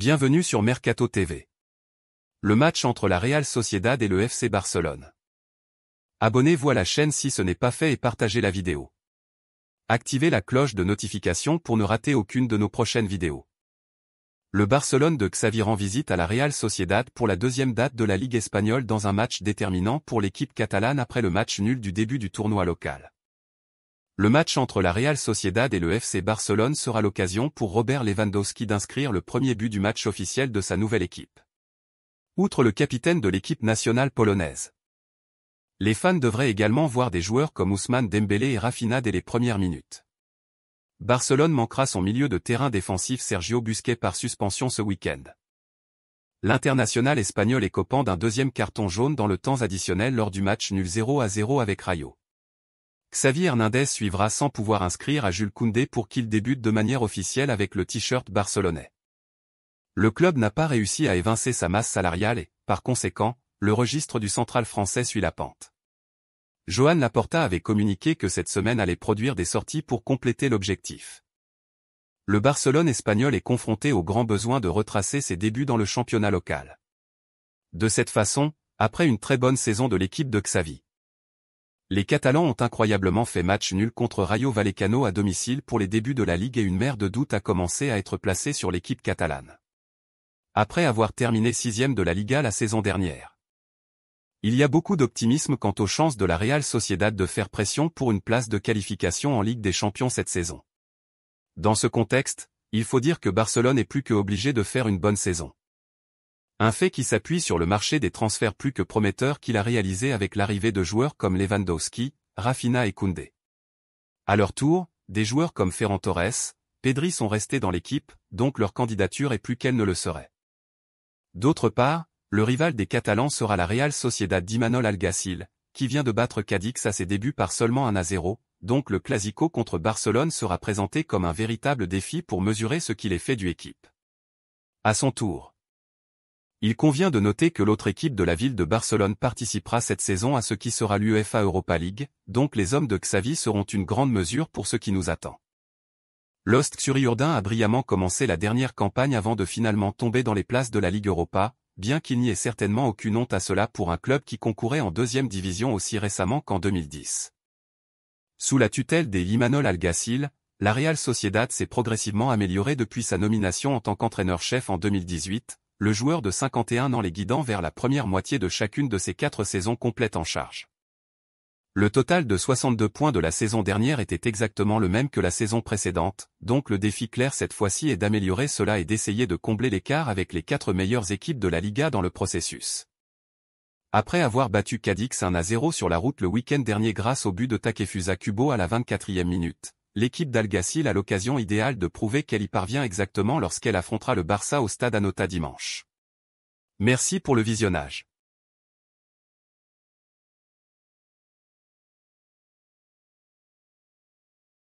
Bienvenue sur Mercato TV. Le match entre la Real Sociedad et le FC Barcelone. Abonnez-vous à la chaîne si ce n'est pas fait et partagez la vidéo. Activez la cloche de notification pour ne rater aucune de nos prochaines vidéos. Le Barcelone de Xavi rend visite à la Real Sociedad pour la deuxième date de la Ligue espagnole dans un match déterminant pour l'équipe catalane après le match nul du début du tournoi local. Le match entre la Real Sociedad et le FC Barcelone sera l'occasion pour Robert Lewandowski d'inscrire le premier but du match officiel de sa nouvelle équipe. Outre le capitaine de l'équipe nationale polonaise. Les fans devraient également voir des joueurs comme Ousmane Dembélé et Rafinha dès les premières minutes. Barcelone manquera son milieu de terrain défensif Sergio Busquets par suspension ce week-end. L'international espagnol est copant d'un deuxième carton jaune dans le temps additionnel lors du match nul 0 à 0 avec Rayo. Xavi Hernandez suivra sans pouvoir inscrire à Jules Koundé pour qu'il débute de manière officielle avec le t-shirt barcelonais. Le club n'a pas réussi à évincer sa masse salariale et, par conséquent, le registre du central français suit la pente. Joan Laporta avait communiqué que cette semaine allait produire des sorties pour compléter l'objectif. Le Barcelone espagnol est confronté au grand besoin de retracer ses débuts dans le championnat local. De cette façon, après une très bonne saison de l'équipe de Xavi, les Catalans ont incroyablement fait match nul contre Rayo Vallecano à domicile pour les débuts de la Ligue et une mer de doute a commencé à être placée sur l'équipe catalane. Après avoir terminé sixième de la Liga la saison dernière. Il y a beaucoup d'optimisme quant aux chances de la Real Sociedad de faire pression pour une place de qualification en Ligue des Champions cette saison. Dans ce contexte, il faut dire que Barcelone est plus que obligé de faire une bonne saison. Un fait qui s'appuie sur le marché des transferts plus que prometteur qu'il a réalisé avec l'arrivée de joueurs comme Lewandowski, Rafinha et Koundé. À leur tour, des joueurs comme Ferran Torres, Pedri sont restés dans l'équipe, donc leur candidature est plus qu'elle ne le serait. D'autre part, le rival des Catalans sera la Real Sociedad d'Imanol Alguacil, qui vient de battre Cadix à ses débuts par seulement 1 à 0, donc le Clasico contre Barcelone sera présenté comme un véritable défi pour mesurer ce qu'il est fait du équipe. À son tour, il convient de noter que l'autre équipe de la ville de Barcelone participera cette saison à ce qui sera l'UEFA Europa League, donc les hommes de Xavi seront une grande mesure pour ce qui nous attend. L'Ost a brillamment commencé la dernière campagne avant de finalement tomber dans les places de la Ligue Europa, bien qu'il n'y ait certainement aucune honte à cela pour un club qui concourait en deuxième division aussi récemment qu'en 2010. Sous la tutelle des Limanol Algacil, la Real Sociedad s'est progressivement améliorée depuis sa nomination en tant qu'entraîneur-chef en 2018, le joueur de 51 ans les guidant vers la première moitié de chacune de ses quatre saisons complètes en charge. Le total de 62 points de la saison dernière était exactement le même que la saison précédente, donc le défi clair cette fois-ci est d'améliorer cela et d'essayer de combler l'écart avec les quatre meilleures équipes de la Liga dans le processus. Après avoir battu Cadix 1 à 0 sur la route le week-end dernier grâce au but de Takefusa Kubo à la 24e minute, l'équipe d'Algacil a l'occasion idéale de prouver qu'elle y parvient exactement lorsqu'elle affrontera le Barça au stade Anota dimanche. Merci pour le visionnage.